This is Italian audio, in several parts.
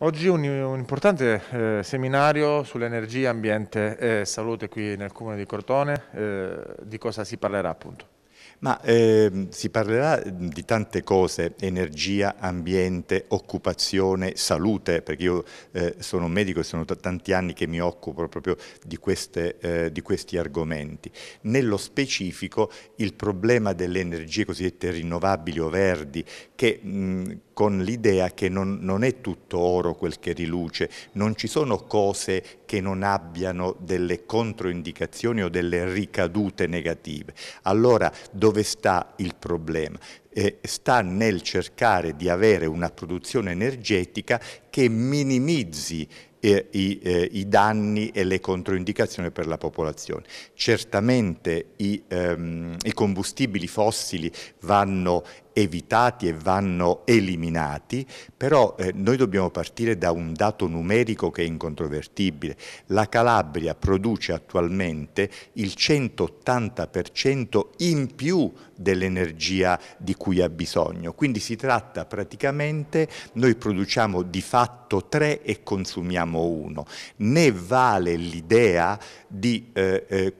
Oggi un, un importante eh, seminario sull'energia, ambiente e salute qui nel comune di Cortone, eh, di cosa si parlerà appunto? Ma eh, si parlerà di tante cose, energia, ambiente, occupazione, salute, perché io eh, sono un medico e sono da tanti anni che mi occupo proprio di, queste, eh, di questi argomenti. Nello specifico il problema delle energie cosiddette rinnovabili o verdi, che mh, con l'idea che non, non, è tutto oro quel che riluce, non ci sono cose che non abbiano delle controindicazioni o delle ricadute negative. Allora dove sta il problema? eh, sta nel cercare di avere una produzione energetica che minimizzi eh, i, eh, i, danni e le controindicazioni per la popolazione. Certamente i, ehm, i combustibili fossili vanno evitati e vanno eliminati, però eh, noi dobbiamo partire da un dato numerico che è incontrovertibile. La Calabria produce attualmente il 180% in più dell'energia di cui cui ha bisogno. Quindi si tratta praticamente, noi produciamo di fatto tre e consumiamo uno. Né vale l'idea di eh, eh,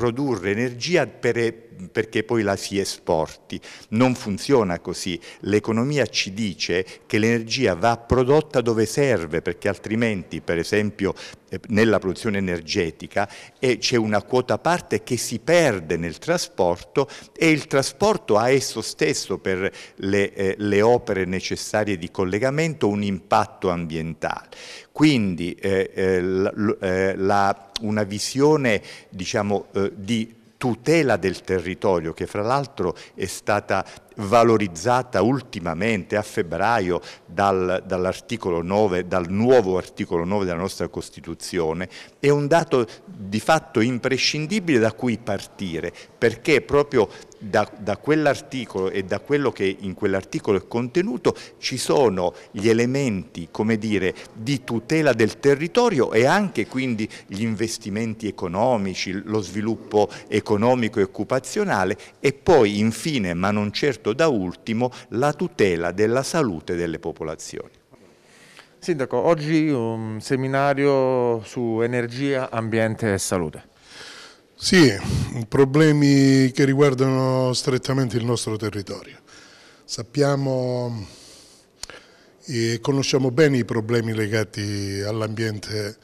produrre energia per, perché poi la si esporti. Non funziona così. L'economia ci dice che l'energia va prodotta dove serve, perché altrimenti, per esempio, eh, nella produzione energetica eh, c'è una quota parte che si perde nel trasporto e il trasporto ha esso stesso per le, eh, le opere necessarie di collegamento un impatto ambientale. Quindi eh, eh la, eh, la, una visione diciamo, eh, di tutela del territorio che fra l'altro è stata valorizzata ultimamente a febbraio dal, dall'articolo 9, dal nuovo articolo 9 della nostra Costituzione, è un dato di fatto imprescindibile da cui partire, perché proprio da, da quell'articolo e da quello che in quell'articolo è contenuto ci sono gli elementi come dire, di tutela del territorio e anche quindi gli investimenti economici, lo sviluppo economico e occupazionale e poi infine, ma non certo soprattutto da ultimo la tutela della salute delle popolazioni. Sindaco, oggi un seminario su energia, ambiente e salute. Sì, problemi che riguardano strettamente il nostro territorio. Sappiamo e conosciamo bene i problemi legati all'ambiente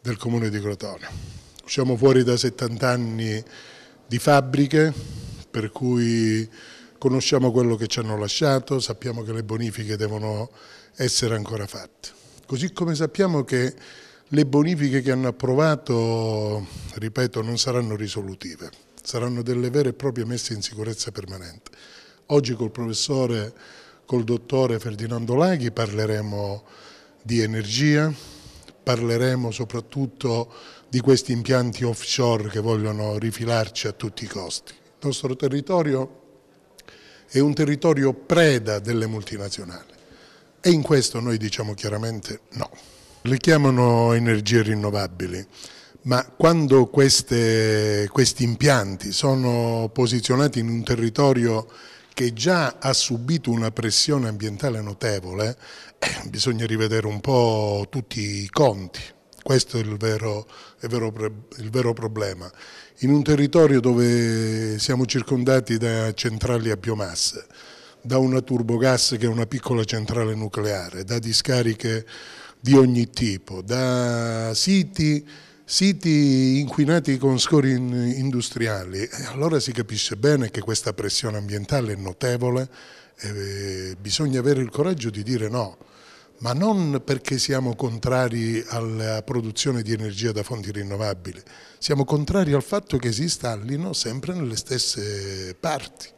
del comune di Crotone. Siamo fuori da 70 anni di fabbriche, per cui conosciamo quello che ci hanno lasciato, sappiamo che le bonifiche devono essere ancora fatte. Così come sappiamo che le bonifiche che hanno approvato, ripeto, non saranno risolutive, saranno delle vere e proprie messe in sicurezza permanente. Oggi col professore, col dottore Ferdinando Laghi parleremo di energia, parleremo soprattutto di questi impianti offshore che vogliono rifilarci a tutti i costi. Il nostro territorio è un territorio preda delle multinazionali e in questo noi diciamo chiaramente no. Le chiamano energie rinnovabili, ma quando queste, questi impianti sono posizionati in un territorio che già ha subito una pressione ambientale notevole, eh, bisogna rivedere un po' tutti i conti. Questo è il vero, è vero, il vero problema. In un territorio dove siamo circondati da centrali a biomasse, da una turbogas che è una piccola centrale nucleare, da discariche di ogni tipo, da siti, siti inquinati con scori industriali. Eh, allora si capisce bene che questa pressione ambientale è notevole e eh, bisogna avere il coraggio di dire no ma non perché siamo contrari alla produzione di energia da fonti rinnovabili, siamo contrari al fatto che si installino sempre nelle stesse parti.